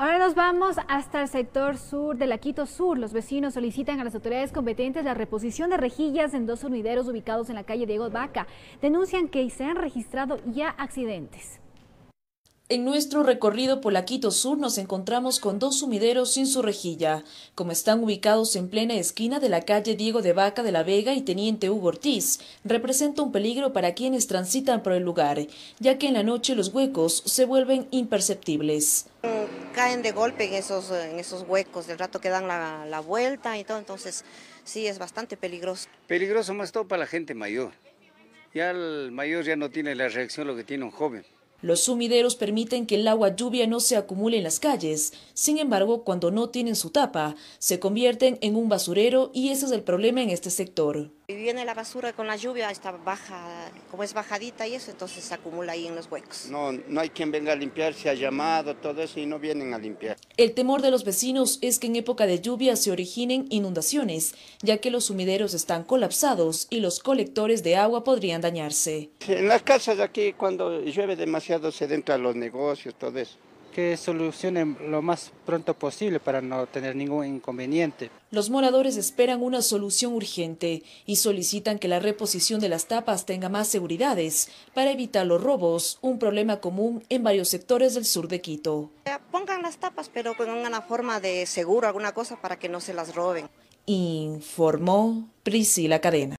Ahora nos vamos hasta el sector sur de la Quito Sur. Los vecinos solicitan a las autoridades competentes la reposición de rejillas en dos sumideros ubicados en la calle Diego de Vaca. Denuncian que se han registrado ya accidentes. En nuestro recorrido por la Quito Sur nos encontramos con dos sumideros sin su rejilla, como están ubicados en plena esquina de la calle Diego de Vaca de la Vega y Teniente Hugo Ortiz, representa un peligro para quienes transitan por el lugar, ya que en la noche los huecos se vuelven imperceptibles caen de golpe en esos, en esos huecos, del rato que dan la, la vuelta y todo, entonces sí es bastante peligroso. Peligroso más todo para la gente mayor. Ya el mayor ya no tiene la reacción lo que tiene un joven. Los sumideros permiten que el agua lluvia no se acumule en las calles. Sin embargo, cuando no tienen su tapa, se convierten en un basurero y ese es el problema en este sector viene la basura con la lluvia, está baja, como es bajadita y eso, entonces se acumula ahí en los huecos. No, no hay quien venga a limpiar, se ha llamado, todo eso y no vienen a limpiar. El temor de los vecinos es que en época de lluvia se originen inundaciones, ya que los sumideros están colapsados y los colectores de agua podrían dañarse. En las casas de aquí cuando llueve demasiado se entra a los negocios, todo eso que solucionen lo más pronto posible para no tener ningún inconveniente. Los moradores esperan una solución urgente y solicitan que la reposición de las tapas tenga más seguridades para evitar los robos, un problema común en varios sectores del sur de Quito. Pongan las tapas, pero con una forma de seguro, alguna cosa para que no se las roben. Informó Priscila Cadena.